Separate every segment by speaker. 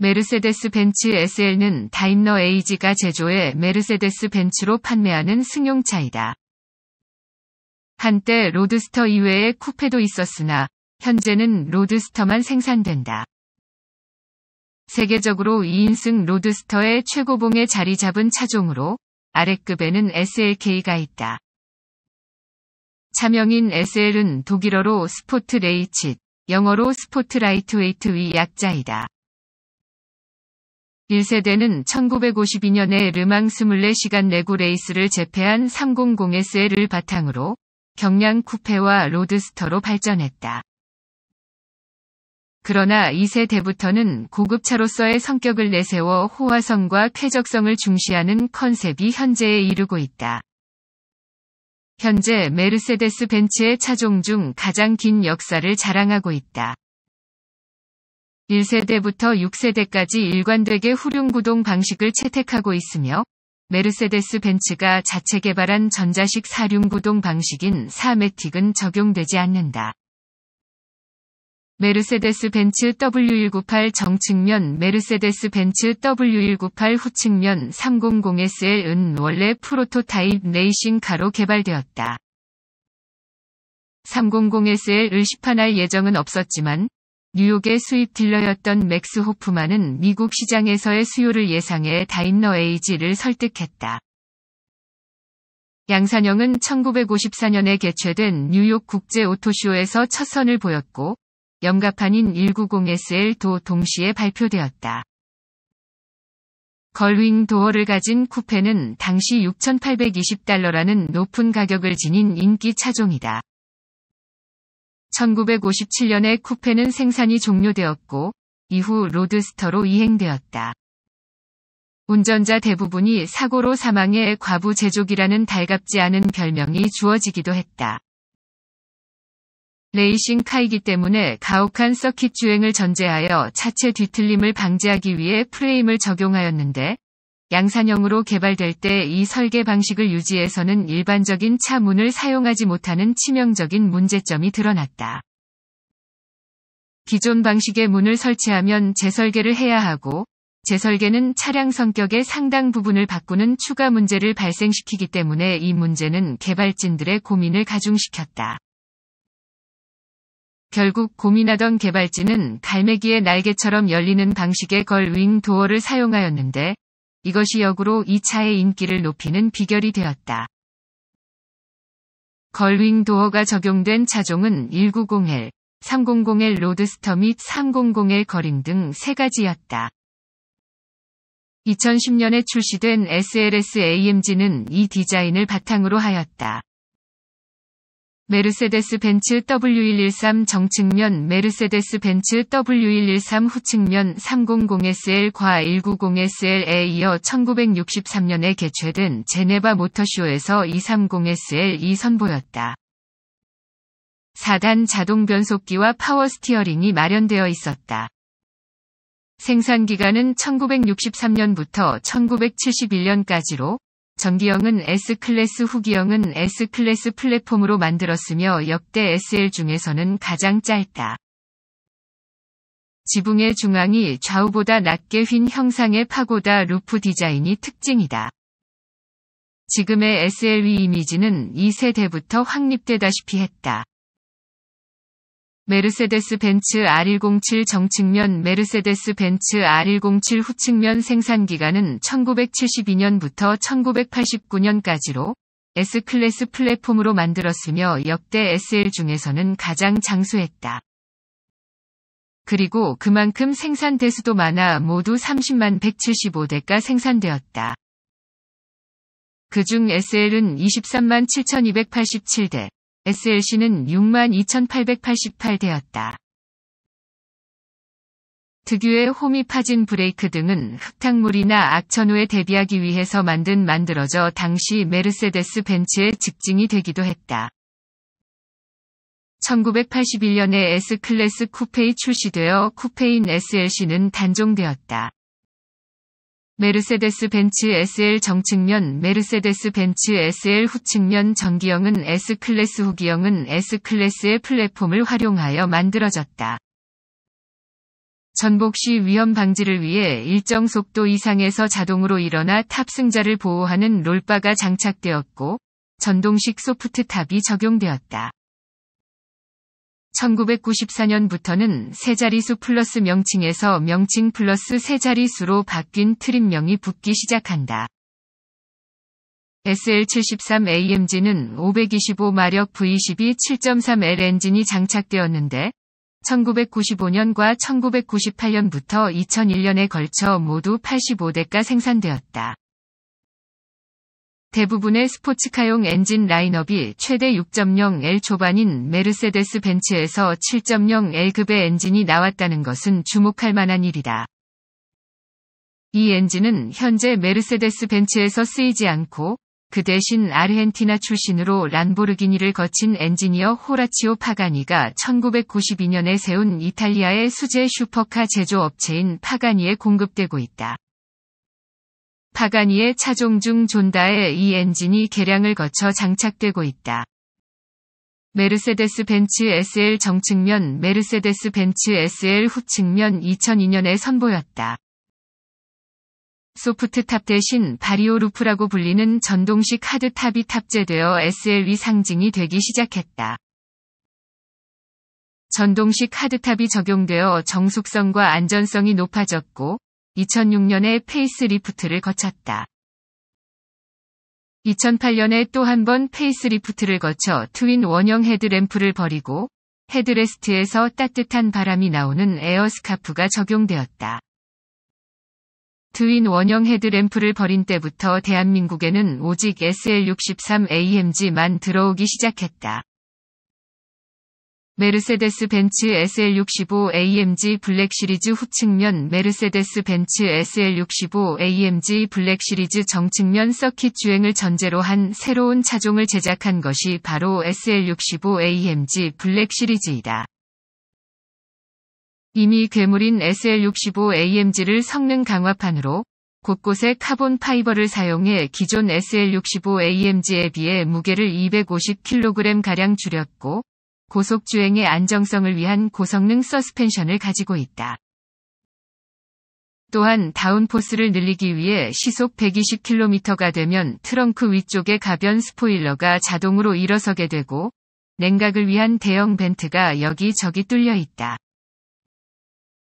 Speaker 1: 메르세데스 벤츠 SL는 다임러 에이지가 제조해
Speaker 2: 메르세데스 벤츠로 판매하는 승용차이다. 한때 로드스터 이외에 쿠페도 있었으나 현재는 로드스터만 생산된다. 세계적으로 2인승 로드스터의 최고봉에 자리 잡은 차종으로 아래급에는 SLK가 있다. 차명인 SL은 독일어로 스포트 레이칫, 영어로 스포트 라이트웨이트 위 약자이다. 1세대는 1952년에 르망 24시간 내구 레이스를 제패한 300SL을 바탕으로 경량 쿠페와 로드스터로 발전했다. 그러나 2세대부터는 고급차로서의 성격을 내세워 호화성과 쾌적성을 중시하는 컨셉이 현재에 이르고 있다. 현재 메르세데스 벤츠의 차종 중 가장 긴 역사를 자랑하고 있다. 1세대부터 6세대까지 일관되게 후륜구동 방식을 채택하고 있으며 메르세데스 벤츠가 자체 개발한 전자식 사륜구동 방식인 사메틱은 적용되지 않는다. 메르세데스 벤츠 W198 정측면 메르세데스 벤츠 W198 후측면 300SL은 원래 프로토타입 레이싱카로 개발되었다. 300SL을 시판할 예정은 없었지만 뉴욕의 수입 딜러였던 맥스 호프만은 미국 시장에서의 수요를 예상해 다임너 에이지를 설득했다. 양산영은 1954년에 개최된 뉴욕 국제 오토쇼에서 첫 선을 보였고, 영가판인 190SL도 동시에 발표되었다. 걸윙 도어를 가진 쿠페는 당시 6,820달러라는 높은 가격을 지닌 인기 차종이다. 1957년에 쿠페는 생산이 종료되었고 이후 로드스터로 이행되었다. 운전자 대부분이 사고로 사망해 과부 제족이라는 달갑지 않은 별명이 주어지기도 했다. 레이싱 카이기 때문에 가혹한 서킷 주행을 전제하여 차체 뒤틀림을 방지하기 위해 프레임을 적용하였는데 양산형으로 개발될 때 이 설계 방식을 유지해서는 일반적인 차 문을 사용하지 못하는 치명적인 문제점이 드러났다. 기존 방식의 문을 설치하면 재설계를 해야 하고, 재설계는 차량 성격의 상당 부분을 바꾸는 추가 문제를 발생시키기 때문에 이 문제는 개발진들의 고민을 가중시켰다. 결국 고민하던 개발진은 갈매기의 날개처럼 열리는 방식의 걸윙 도어를 사용하였는데 이것이 역으로 2차의 인기를 높이는 비결이 되었다. 걸윙 도어가 적용된 차종은 1 9 0 l 3 0 0 l 로드스터 및 3 0 0 l 거림 등세 가지였다. 2010년에 출시된 SLS AMG는 이 디자인을 바탕으로 하였다. 메르세데스 벤츠 W113 정측면 메르세데스 벤츠 W113 후측면 300SL 과 190SL에 이어 1963년에 개최된 제네바 모터쇼에서 230SL이 선보였다. 4단 자동 변속기와 파워 스티어링이 마련되어 있었다. 생산 기간은 1963년부터 1971년까지로 전기형은 S클래스 후기형은 S클래스 플랫폼으로 만들었으며 역대 SL 중에서는 가장 짧다. 지붕의 중앙이 좌우보다 낮게 휜 형상의 파고다 루프 디자인이 특징이다. 지금의 SLV 이미지는 2세대부터 확립되다시피 했다. 메르세데스 벤츠 R107 정측면 메르세데스 벤츠 R107 후측면 생산 기간은 1972년부터 1989년까지로 S클래스 플랫폼으로 만들었으며 역대 SL 중에서는 가장 장수했다. 그리고 그만큼 생산 대수도 많아 모두 30만 175대가 생산되었다. 그중 SL은 23만 7287대, SLC는 62,888대였다. 특유의 홈이 파진 브레이크 등은 흙탕물이나 악천후에 대비하기 위해서 만든 만들어져 당시 메르세데스 벤츠의 직징이 되기도 했다. 1981년에 S클래스 쿠페이 출시되어 쿠페인 SLC는 단종되었다. 메르세데스 벤츠 SL 정측면 메르세데스 벤츠 SL 후측면 전기형은 S클래스 후기형은 S클래스의 플랫폼을 활용하여 만들어졌다. 전복시 위험 방지를 위해 일정 속도 이상에서 자동으로 일어나 탑승자를 보호하는 롤바가 장착되었고, 전동식 소프트탑이 적용되었다. 1994년부터는 세자리수 플러스 명칭에서 명칭 플러스 세자리수로 바뀐 트림명이 붙기 시작한다. SL73A MG는 525마력 V12 7.3L 엔진이 장착되었는데 1995년과 1998년부터 2001년에 걸쳐 모두 85대가 생산되었다. 대부분의 스포츠카용 엔진 라인업이 최대 6.0L 초반인 메르세데스 벤츠에서 7.0L급의 엔진이 나왔다는 것은 주목할 만한 일이다. 이 엔진은 현재 메르세데스 벤츠에서 쓰이지 않고 그 대신 아르헨티나 출신으로 란보르기니를 거친 엔지니어 호라치오 파가니가 1992년에 세운 이탈리아의 수제 슈퍼카 제조업체인 파가니에 공급되고 있다. 파가니의 차종 중존다의이 엔진이 개량을 거쳐 장착되고 있다. 메르세데스 벤츠 SL 정측면 메르세데스 벤츠 SL 후측면 2002년에 선보였다. 소프트탑 대신 바리오루프라고 불리는 전동식 하드탑이 탑재되어 SLV 상징이 되기 시작했다. 전동식 하드탑이 적용되어 정숙성과 안전성이 높아졌고 2006년에 페이스리프트를 거쳤다. 2008년에 또 한 번 페이스리프트를 거쳐 트윈 원형 헤드램프를 버리고 헤드레스트에서 따뜻한 바람이 나오는 에어스카프가 적용되었다. 트윈 원형 헤드램프를 버린 때부터 대한민국에는 오직 SL63AMG만 들어오기 시작했다. 메르세데스 벤츠 SL65 AMG 블랙 시리즈 후측면 메르세데스 벤츠 SL65 AMG 블랙 시리즈 정측면 서킷 주행을 전제로 한 새로운 차종을 제작한 것이 바로 SL65 AMG 블랙 시리즈이다. 이미 괴물인 SL65 AMG를 성능 강화판으로 곳곳에 카본 파이버를 사용해 기존 SL65 AMG에 비해 무게를 250kg가량 줄였고 고속주행의 안정성을 위한 고성능 서스펜션을 가지고 있다. 또한 다운포스를 늘리기 위해 시속 120km가 되면 트렁크 위쪽에 가변 스포일러가 자동으로 일어서게 되고 냉각을 위한 대형 벤트가 여기저기 뚫려 있다.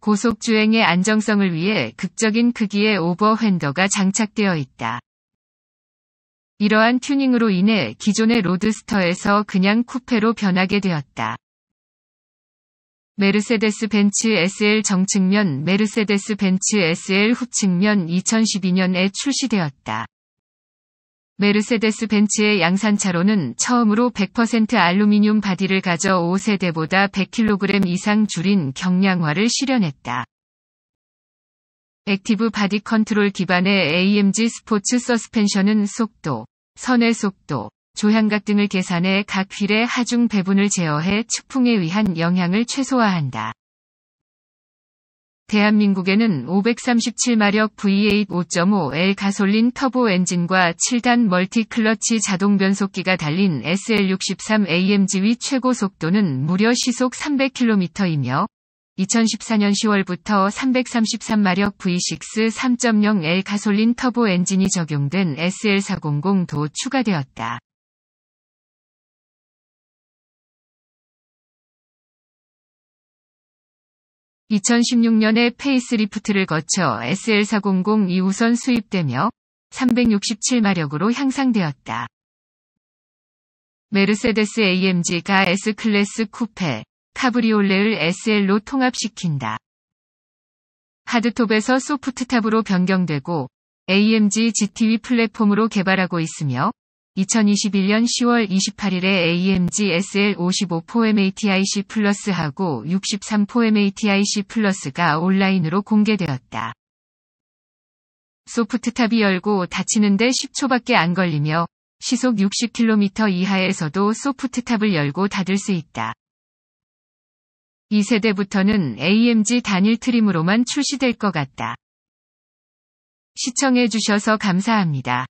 Speaker 2: 고속주행의 안정성을 위해 극적인 크기의 오버핸더가 장착되어 있다. 이러한 튜닝으로 인해 기존의 로드스터에서 그냥 쿠페로 변하게 되었다. 메르세데스 벤츠 SL 정측면 메르세데스 벤츠 SL 후측면 2012년에 출시되었다. 메르세데스 벤츠의 양산차로는 처음으로 100% 알루미늄 바디를 가져 5세대보다 100kg 이상 줄인 경량화를 실현했다. 액티브 바디 컨트롤 기반의 AMG 스포츠 서스펜션은 속도, 선의 속도, 조향각 등을 계산해 각 휠의 하중 배분을 제어해 측풍에 의한 영향을 최소화한다. 대한민국에는 537마력 V8 5.5L 가솔린 터보 엔진과 7단 멀티 클러치 자동 변속기가 달린 SL63 AMG의 최고 속도는 무려 시속 300km이며 2014년 10월부터 333마력 V6 3.0L 가솔린 터보 엔진이 적용된
Speaker 1: SL400도 추가되었다. (2016년에)
Speaker 2: 페이스리프트를 거쳐 SL400 2호선 수입되며 367마력으로 향상되었다. 메르세데스 AMG가 S클래스 쿠페, 카브리올레를 SL로 통합시킨다. 하드톱에서 소프트탑으로 변경되고 AMG GTV 플랫폼으로 개발하고 있으며 2021년 10월 28일에 AMG SL 55포 MATIC 플러스하고 63포 MATIC 플러스가 온라인으로
Speaker 1: 공개되었다.
Speaker 2: 소프트탑이 열고 닫히는데 10초밖에 안 걸리며 시속 60km 이하에서도 소프트탑을 열고 닫을 수 있다. 2세대부터는 AMG 단일 트림으로만
Speaker 1: 출시될 것 같다. 시청해주셔서 감사합니다.